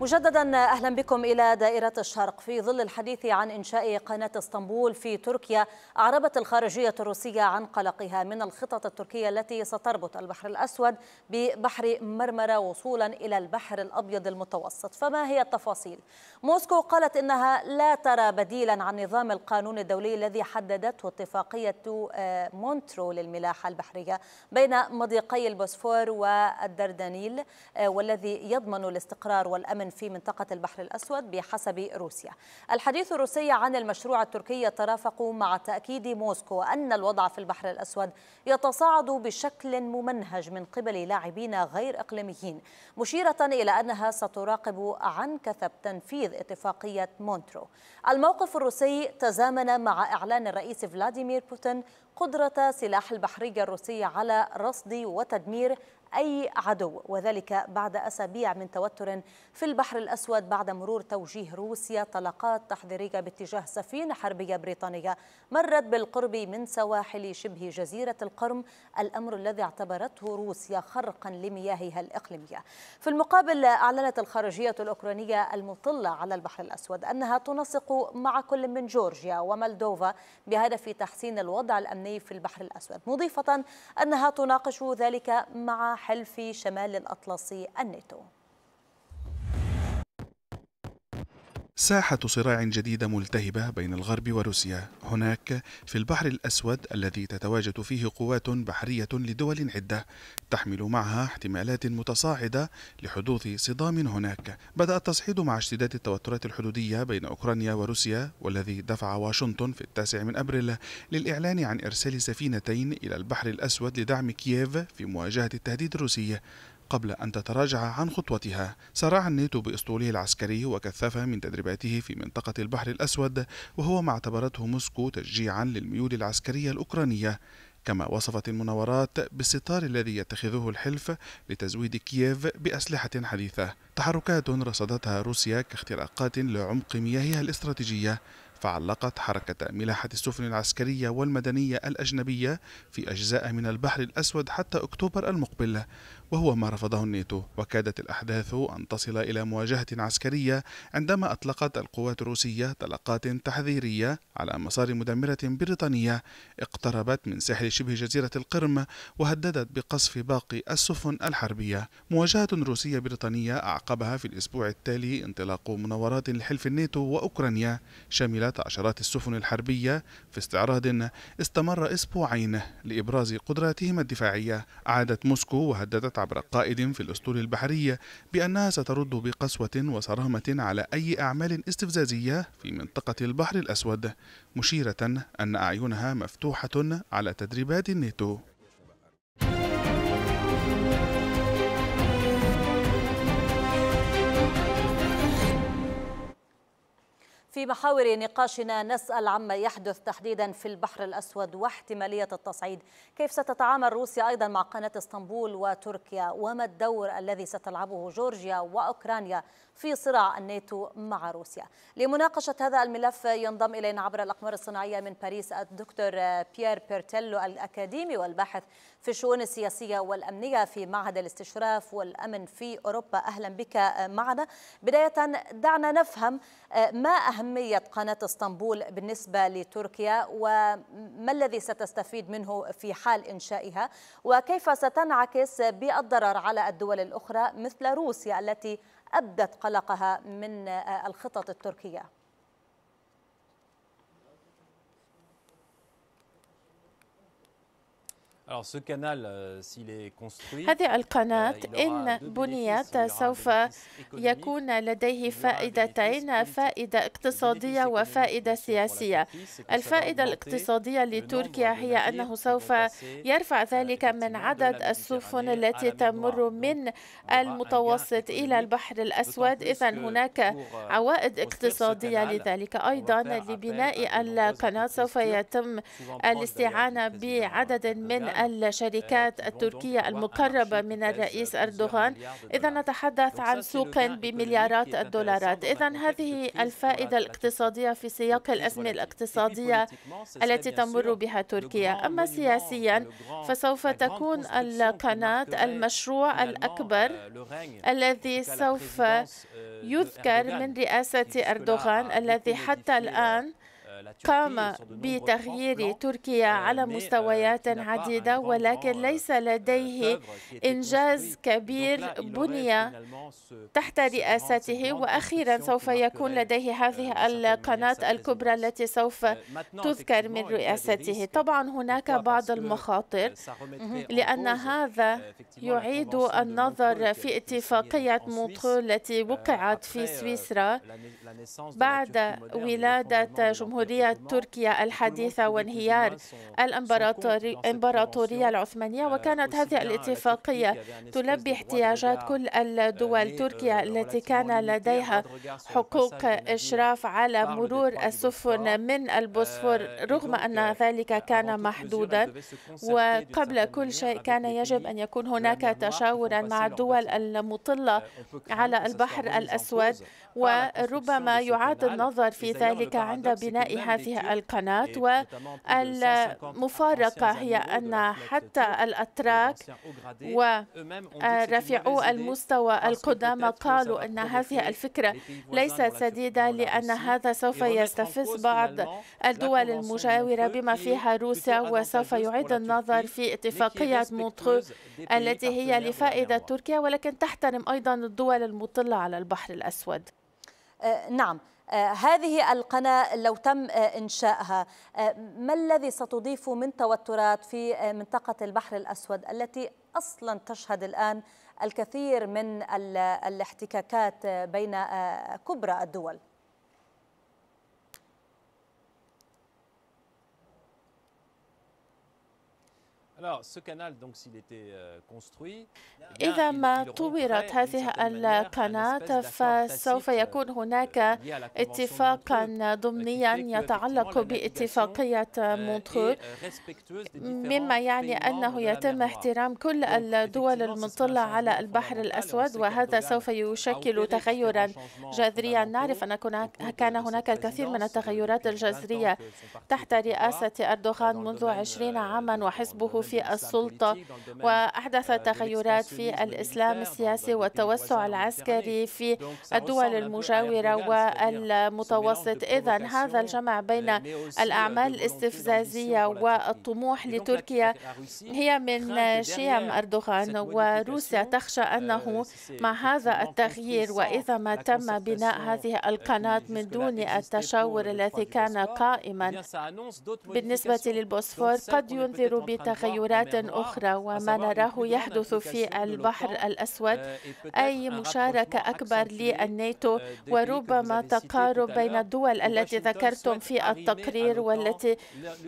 مجددا اهلا بكم الى دائره الشرق في ظل الحديث عن انشاء قناه اسطنبول في تركيا اعربت الخارجيه الروسيه عن قلقها من الخطط التركيه التي ستربط البحر الاسود ببحر مرمره وصولا الى البحر الابيض المتوسط فما هي التفاصيل موسكو قالت انها لا ترى بديلا عن نظام القانون الدولي الذي حددته اتفاقيه مونترو للملاحه البحريه بين مضيقي البوسفور والدردنيل والذي يضمن الاستقرار والامن الأمن في منطقة البحر الأسود بحسب روسيا الحديث الروسي عن المشروع التركي يترافق مع تأكيد موسكو أن الوضع في البحر الأسود يتصاعد بشكل ممنهج من قبل لاعبين غير إقليميين مشيرة إلى أنها ستراقب عن كثب تنفيذ اتفاقية مونترو الموقف الروسي تزامن مع إعلان الرئيس فلاديمير بوتين قدرة سلاح البحرية الروسية على رصد وتدمير أي عدو وذلك بعد أسابيع من توتر في البحر الأسود بعد مرور توجيه روسيا طلقات تحذيرية باتجاه سفينة حربية بريطانية مرت بالقرب من سواحل شبه جزيرة القرم الأمر الذي اعتبرته روسيا خرقا لمياهها الإقليمية في المقابل أعلنت الخارجية الأوكرانية المطلة على البحر الأسود أنها تنسق مع كل من جورجيا ومولدوفا بهدف تحسين الوضع الأمني في البحر الأسود مضيفة أنها تناقش ذلك مع حلف شمال الأطلسي الناتو ساحة صراع جديدة ملتهبة بين الغرب وروسيا هناك في البحر الأسود الذي تتواجد فيه قوات بحرية لدول عدة تحمل معها احتمالات متصاعدة لحدوث صدام هناك بدأ التصعيد مع اشتداد التوترات الحدودية بين أوكرانيا وروسيا والذي دفع واشنطن في التاسع من أبريل للإعلان عن إرسال سفينتين إلى البحر الأسود لدعم كييف في مواجهة التهديد الروسي قبل أن تتراجع عن خطوتها سارع الناتو بأسطوله العسكري وكثف من تدريباته في منطقة البحر الأسود وهو ما اعتبرته موسكو تشجيعا للميول العسكرية الأوكرانية كما وصفت المناورات بالستار الذي يتخذه الحلف لتزويد كييف بأسلحة حديثة تحركات رصدتها روسيا كاختراقات لعمق مياهها الاستراتيجية فعلقت حركة ملاحة السفن العسكرية والمدنية الأجنبية في أجزاء من البحر الأسود حتى أكتوبر المقبل وهو ما رفضه الناتو وكادت الأحداث أن تصل إلى مواجهة عسكرية عندما أطلقت القوات الروسية طلقات تحذيرية على مسار مدمرة بريطانية اقتربت من ساحل شبه جزيرة القرم وهددت بقصف باقي السفن الحربية مواجهة روسية بريطانية أعقبها في الأسبوع التالي انطلاق مناورات الحلف الناتو وأوكرانيا شملت كانت عشرات السفن الحربية في استعراض استمر أسبوعين لإبراز قدراتهم الدفاعية عادت موسكو وهددت عبر قائد في الأسطول البحري بأنها سترد بقسوة وصرامة على أي أعمال استفزازية في منطقة البحر الأسود مشيرة أن أعينها مفتوحة على تدريبات الناتو في محاور نقاشنا نسأل عما يحدث تحديدا في البحر الأسود واحتمالية التصعيد كيف ستتعامل روسيا أيضا مع قناة اسطنبول وتركيا وما الدور الذي ستلعبه جورجيا وأوكرانيا في صراع الناتو مع روسيا لمناقشة هذا الملف ينضم إلينا عبر الأقمار الصناعية من باريس الدكتور بيير بيرتيلو الأكاديمي والباحث في الشؤون السياسية والأمنية في معهد الاستشراف والأمن في أوروبا أهلا بك معنا بداية دعنا نفهم آه، ما أهم أهمية قناة اسطنبول بالنسبة لتركيا وما الذي ستستفيد منه في حال إنشائها وكيف ستنعكس بالضرر على الدول الأخرى مثل روسيا التي أبدت قلقها من الخطط التركية Euh, هذه القناة euh, إن بنيت سوف يكون لديه فائدتين فائدة اقتصادية وفائدة سياسية الفائدة الاقتصادية لتركيا هي أنه سوف يرفع ذلك من عدد السفن التي تمر من المتوسط إلى البحر الأسود إذا هناك euh, عوائد اقتصادية لذلك أيضا لبناء القناة سوف يتم الاستعانة بعدد من الشركات التركية المقربة من الرئيس أردوغان إذا نتحدث عن سوق بمليارات الدولارات إذا هذه الفائدة الاقتصادية في سياق الأزمة الاقتصادية التي تمر بها تركيا أما سياسيا فسوف تكون القناة المشروع الأكبر euh, الذي سوف euh, يذكر من رئاسة أردوغان الذي حتى euh, الآن قام بتغيير تركيا آه، على آه، مستويات عديدة ولكن ليس لديه إنجاز كبير بني تحت رئاسته وأخيرا سوف يكون لديه هذه آه، القناة الكبرى التي سوف تذكر من رئاسته طبعا هناك بعض المخاطر لأن هذا يعيد النظر في اتفاقية مونترو التي وقعت في سويسرا بعد ولادة جمهورية تركيا الحديثة وانهيار الإمبراطورية العثمانية وكانت هذه الاتفاقية تلبي احتياجات كل الدول تركيا التي كان لديها حقوق إشراف على مرور السفن من البوسفور رغم أن ذلك كان محدودا وقبل كل شيء كان يجب أن يكون هناك تشاورا مع الدول المطلة على البحر الأسود وربما يعاد النظر في ذلك عند بناء هذه القناة إيه، والمفارقة هي أن حتى الأتراك ورفعوا المستوى القدامى قالوا أن هذه الفكرة ليست سديدة لأن هذا سوف يستفز بعض الدول المجاورة بما فيها روسيا وسوف يعيد النظر في اتفاقية مونترو التي هي لفائدة تركيا ولكن تحترم أيضا الدول المطلة على البحر الأسود أه، نعم آه، هذه القناة لو تم آه، إنشائها آه، ما الذي ستضيفه من توترات في منطقة البحر الأسود التي أصلا تشهد الآن الكثير من الاحتكاكات بين كبرى الدول؟ Euh, إذا ما طورت هذه القناة فسوف يكون euh, هناك اتفاقا euh, ضمنيا يتعلق باتفاقية مونترو مما يعني أنه يتم احترام كل الدول المطلة على البحر الأسود وهذا سوف يشكل تغيرا جذريا نعرف أن كان هناك الكثير من التغيرات الجذرية تحت رئاسة أردوغان منذ عشرين عاما وحزبه في في السلطة وأحدث تغيرات في الإسلام السياسي والتوسع العسكري في الدول المجاورة والمتوسط إذا هذا الجمع بين الأعمال الاستفزازية والطموح لتركيا هي من شيم أردوغان وروسيا تخشى أنه مع هذا التغيير وإذا ما تم بناء هذه القناة من دون التشاور الذي كان قائما بالنسبة للبوسفور قد ينذر بتغيرات تغيرات أخرى وما نراه يحدث في البحر الأسود آه، أي مشاركة أكبر للناتو آه، وربما تقارب بين الدول التي ذكرتم في التقرير والتي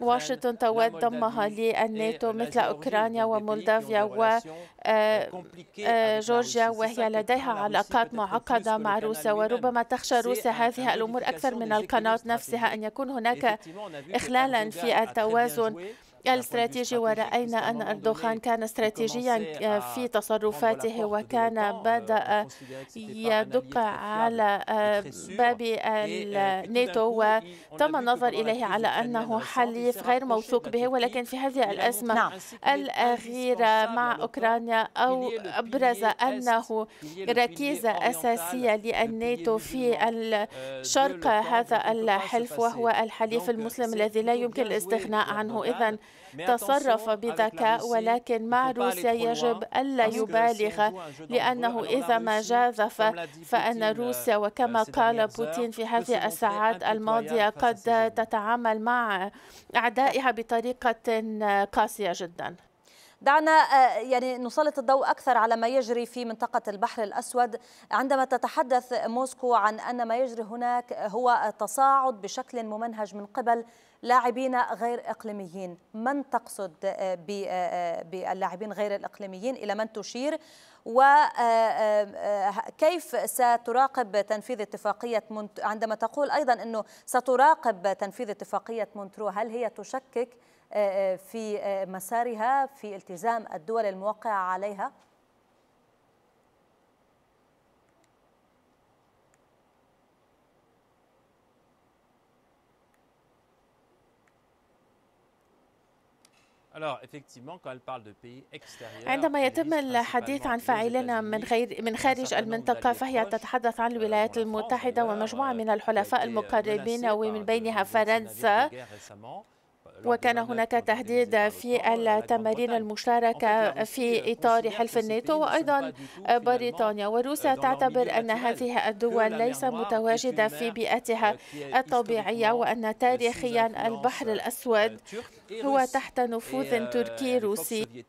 واشنطن تود ضمها للناتو آه، مثل أوكرانيا ومولدافيا وجورجيا وهي لديها علاقات معقدة مع روسيا وربما تخشى روسيا هذه الأمور أكثر من القناة نفسها أن يكون هناك إخلالا في التوازن الاستراتيجي ورأينا أن أردوغان كان استراتيجيا آه، في تصرفاته وكان بدأ يدق على آه، باب الناتو وتم النظر إليه على أنه حليف غير موثوق به ولكن في هذه الأزمة نعم. الأخيرة مع أوكرانيا أو أبرز أنه ركيزة أساسية للناتو في الشرق هذا الحلف وهو الحليف المسلم الذي لا يمكن الاستغناء عنه إذا تصرف بذكاء ولكن مع روسيا يجب ألا يبالغ لأنه إذا ما جازف فأن روسيا euh, وكما قال بوتين في هذه الساعات الماضية قد تتعامل مع أعدائها بطريقة قاسية جدا دعنا آه، يعني نسلط الضوء أكثر على ما يجري في منطقة البحر الأسود عندما تتحدث موسكو عن أن ما يجري هناك هو تصاعد بشكل ممنهج من قبل لاعبين غير إقليميين من تقصد آه، آه، آه، باللاعبين غير الإقليميين إلى من تشير وكيف ستراقب تنفيذ اتفاقية عندما تقول أيضا أنه ستراقب تنفيذ اتفاقية مونترو هل هي تشكك في مسارها في التزام الدول الموقعة عليها؟ عندما يتم الحديث عن فاعلين من غير من خارج المنطقة فهي تتحدث عن euh, الولايات المتحدة ومجموعة من euh, الحلفاء euh, المقربين ومن بينها فرنسا وكان هناك تهديد في التمارين المشتركة في إطار حلف الناتو وأيضا بريطانيا وروسيا تعتبر أن هذه الدول ليس متواجدة في بيئتها الطبيعية وأن تاريخيا البحر الأسود هو تحت نفوذ تركي روسي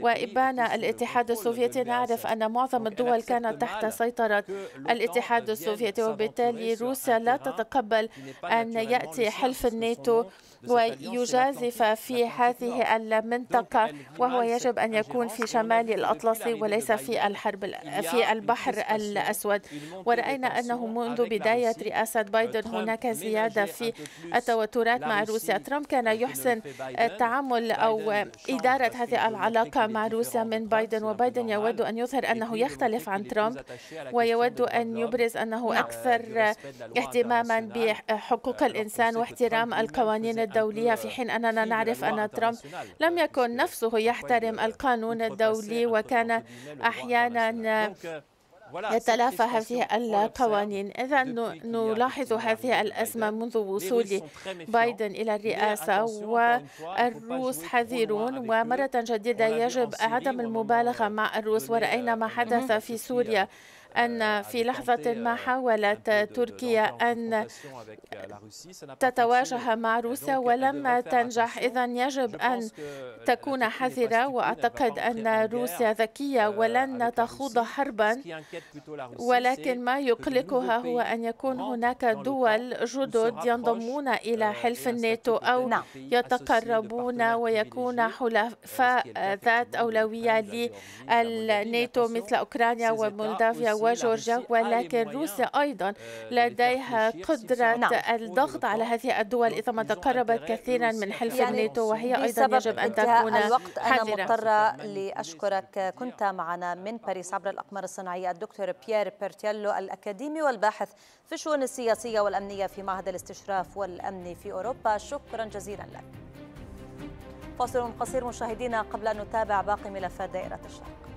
وإبان الاتحاد السوفيتي نعرف أن معظم الدول كانت تحت سيطرة الاتحاد السوفيتي وبالتالي روسيا لا تتقبل أن يأتي حلف الناتو ويجازف في هذه المنطقة وهو يجب أن يكون في شمال الأطلسي وليس في الحرب في البحر الأسود ورأينا أنه منذ بداية رئاسة euh, بايدن هناك زيادة في التوترات مع روسيا ترامب كان يحسن التعامل أو إدارة هذه العلاقة مع روسيا من بايدن وبايدن يود أن يظهر أنه يختلف عن ترامب ويود أن يبرز أنه أكثر اهتماما بحقوق الإنسان واحترام القوانين الدولية في حين أننا نعرف أن ترامب لم يكن نفسه يحترم القانون الدولي وكان أحيانا euh, يتلافى هذه القوانين إذا نلاحظ هذه الأزمة منذ وصول بايدن إلى الرئاسة والروس حذرون ومرة جديدة يجب عدم المبالغة مع الروس ورأينا euh, ما حدث في سوريا أن في لحظة ما euh, حاولت تركيا أن euh, تتواجه مع روسيا ولم تنجح إذا يجب أن euh, تكون حذرة وأعتقد أن روسيا ذكية ولن تخوض حربا ولكن ما يقلقها هو أن يكون هناك دول جدد ينضمون إلى حلف الناتو أو يتقربون ويكون حلفاء ذات أولوية للناتو مثل أوكرانيا ومولدافيا وجورجيا ولكن روسيا أيضا آه، لديها قدرة نعم. الضغط على هذه الدول إذا ما تقربت كثيرا من حلف يعني الناتو وهي أيضا يجب أن تكون الوقت حذرة. أنا مضطرة لأشكرك كنت معنا من باريس عبر الأقمار الصناعية الدكتور بيير بيرتيلو الأكاديمي والباحث في الشؤون السياسية والأمنية في معهد الاستشراف والأمن في أوروبا شكرا جزيلا لك فاصل قصير مشاهدينا قبل أن نتابع باقي ملفات دائرة الشرق